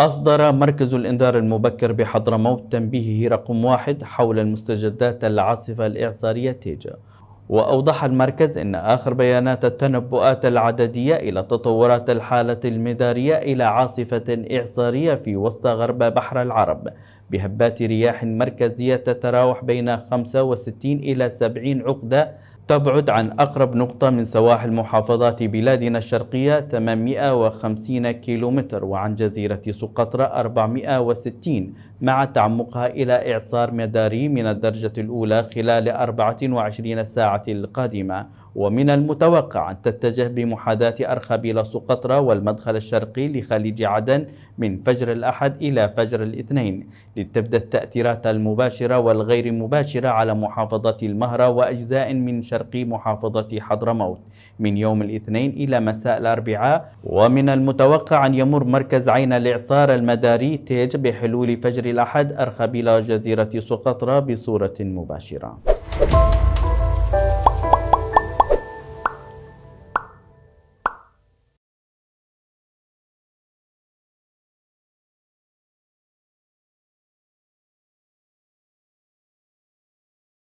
أصدر مركز الإنذار المبكر بحضرموت تنبيهه رقم واحد حول المستجدات العاصفة الإعصارية تيجا وأوضح المركز أن آخر بيانات التنبؤات العددية إلى تطورات الحالة المدارية إلى عاصفة إعصارية في وسط غرب بحر العرب بهبات رياح مركزية تتراوح بين 65 إلى 70 عقدة تبعد عن أقرب نقطة من سواحل محافظات بلادنا الشرقية 850 كيلومتر وعن جزيرة سقطرى 460 مع تعمقها إلى إعصار مداري من الدرجة الأولى خلال 24 ساعة القادمة ومن المتوقع أن تتجه بمحاذاة أرخبيل سقطرى والمدخل الشرقي لخليج عدن من فجر الأحد إلى فجر الاثنين لتبدأ التأثيرات المباشرة والغير مباشرة على محافظة المهرة وأجزاء من شرق شرقي محافظة حضرموت من يوم الاثنين إلى مساء الأربعاء ومن المتوقع أن يمر مركز عين الإعصار المداري تيج بحلول فجر الأحد أرخبيل جزيرة سقطرى بصورة مباشرة